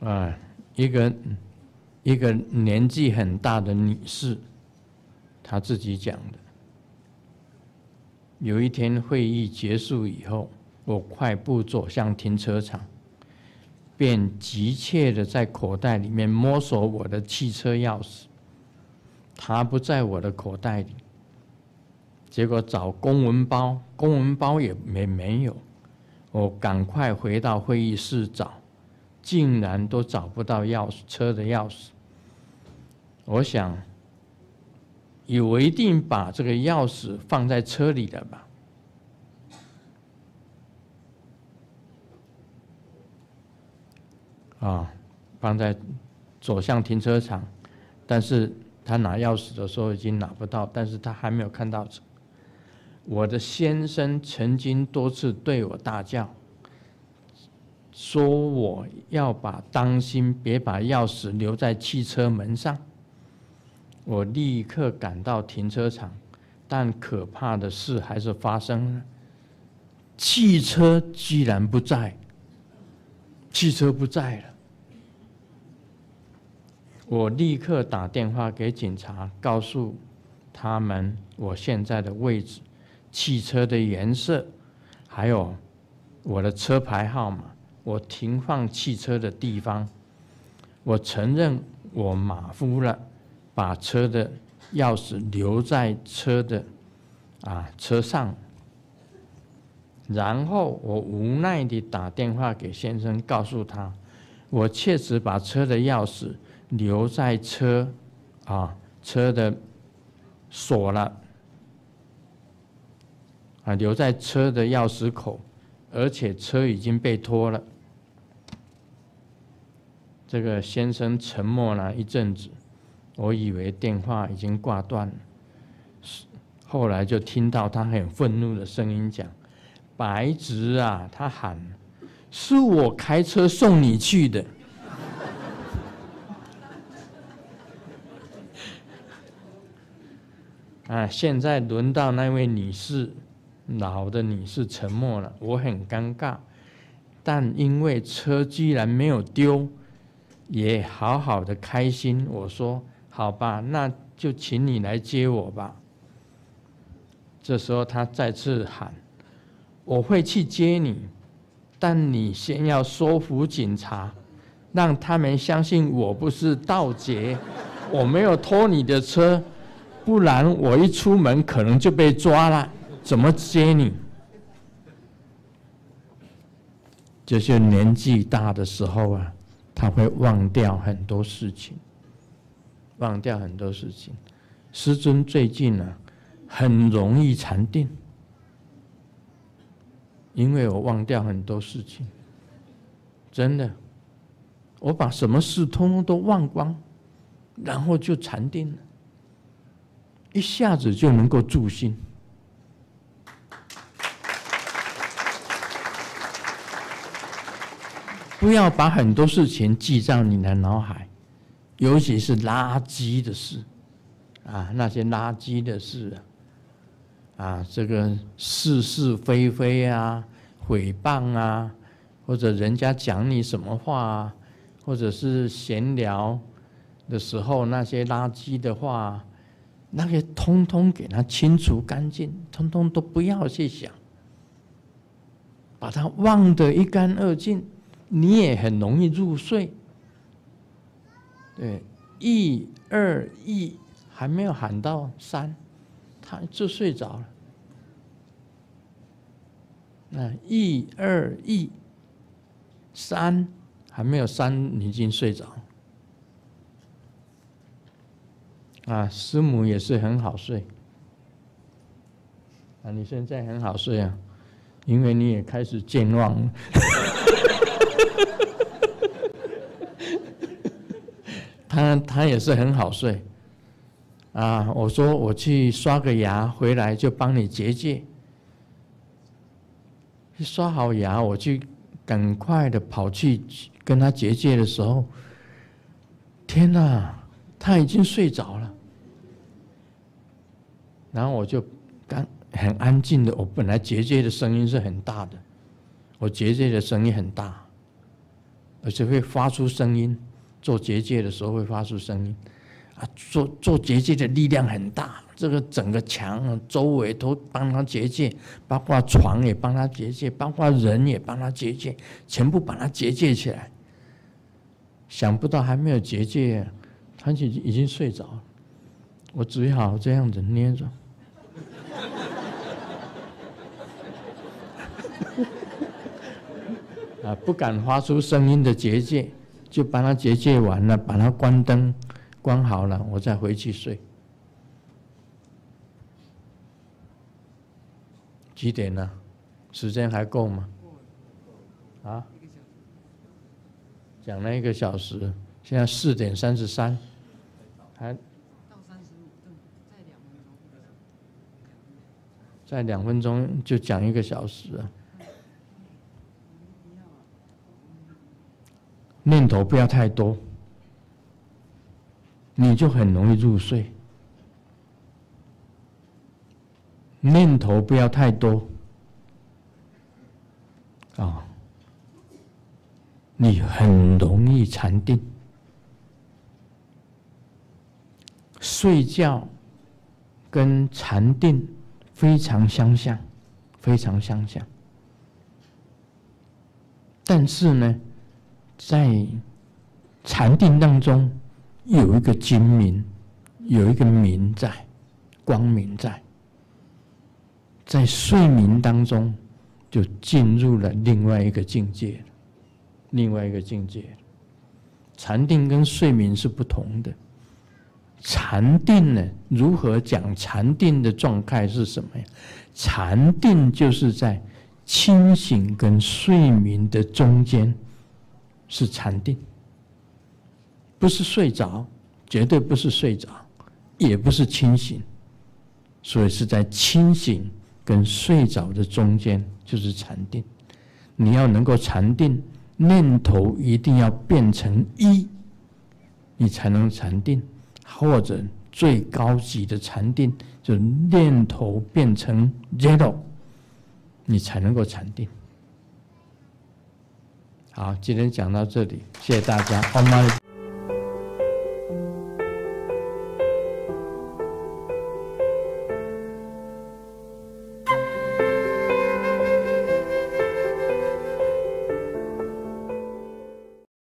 啊，一个一个年纪很大的女士，她自己讲的。有一天会议结束以后，我快步走向停车场，便急切的在口袋里面摸索我的汽车钥匙。它不在我的口袋里，结果找公文包，公文包也没没有。我赶快回到会议室找。竟然都找不到钥匙车的钥匙，我想，以为一定把这个钥匙放在车里了吧？啊，放在走向停车场，但是他拿钥匙的时候已经拿不到，但是他还没有看到。我的先生曾经多次对我大叫。说我要把当心，别把钥匙留在汽车门上。我立刻赶到停车场，但可怕的事还是发生了：汽车居然不在，汽车不在了。我立刻打电话给警察，告诉他们我现在的位置、汽车的颜色，还有我的车牌号码。我停放汽车的地方，我承认我马虎了，把车的钥匙留在车的啊车上，然后我无奈地打电话给先生，告诉他，我确实把车的钥匙留在车，啊车的锁了，啊留在车的钥匙口，而且车已经被拖了。这个先生沉默了一阵子，我以为电话已经挂断了，后来就听到他很愤怒的声音讲：“白直啊！”他喊：“是我开车送你去的。”啊！现在轮到那位女士，老的女士沉默了，我很尴尬，但因为车居然没有丢。也好好的开心，我说好吧，那就请你来接我吧。这时候他再次喊：“我会去接你，但你先要说服警察，让他们相信我不是盗贼，我没有偷你的车，不然我一出门可能就被抓了。怎么接你？”这是年纪大的时候啊。他会忘掉很多事情，忘掉很多事情。师尊最近啊，很容易禅定，因为我忘掉很多事情，真的，我把什么事通通都忘光，然后就禅定了，一下子就能够助心。不要把很多事情记在你的脑海，尤其是垃圾的事，啊，那些垃圾的事，啊，这个是是非非啊，诽谤啊，或者人家讲你什么话啊，或者是闲聊的时候那些垃圾的话，那些通通给它清除干净，通通都不要去想，把它忘得一干二净。你也很容易入睡，对，一、二、一还没有喊到三，他就睡着了。啊，一、二、一，三还没有三，已经睡着。啊，师母也是很好睡。啊，你现在很好睡啊，因为你也开始健忘。了。他他也是很好睡，啊！我说我去刷个牙，回来就帮你结界。刷好牙，我去赶快的跑去跟他结界的时候，天哪，他已经睡着了。然后我就刚很安静的，我本来结界的声音是很大的，我结界的声音很大，而且会发出声音。做结界的时候会发出声音，啊，做做结界的力量很大，这个整个墙周围都帮他结界，包括床也帮他结界，包括人也帮他结界，全部把它结界起来。想不到还没有结界，他就已经睡着了，我只好这样子捏着。啊，不敢发出声音的结界。就把它结界完了，把它关灯，关好了，我再回去睡。几点了？时间还够吗？啊？讲了一个小时，现在四点三十三，还？到三十五，再两分钟。在两分钟就讲一个小时。念头不要太多，你就很容易入睡。念头不要太多，啊，你很容易禅定。睡觉跟禅定非常相像，非常相像。但是呢？在禅定当中，有一个精明，有一个明在，光明在。在睡眠当中，就进入了另外一个境界，另外一个境界。禅定跟睡眠是不同的。禅定呢，如何讲？禅定的状态是什么呀？禅定就是在清醒跟睡眠的中间。是禅定，不是睡着，绝对不是睡着，也不是清醒，所以是在清醒跟睡着的中间，就是禅定。你要能够禅定，念头一定要变成一，你才能禅定；或者最高级的禅定，就是念头变成 zero，你才能够禅定。好，今天讲到这里，谢谢大家。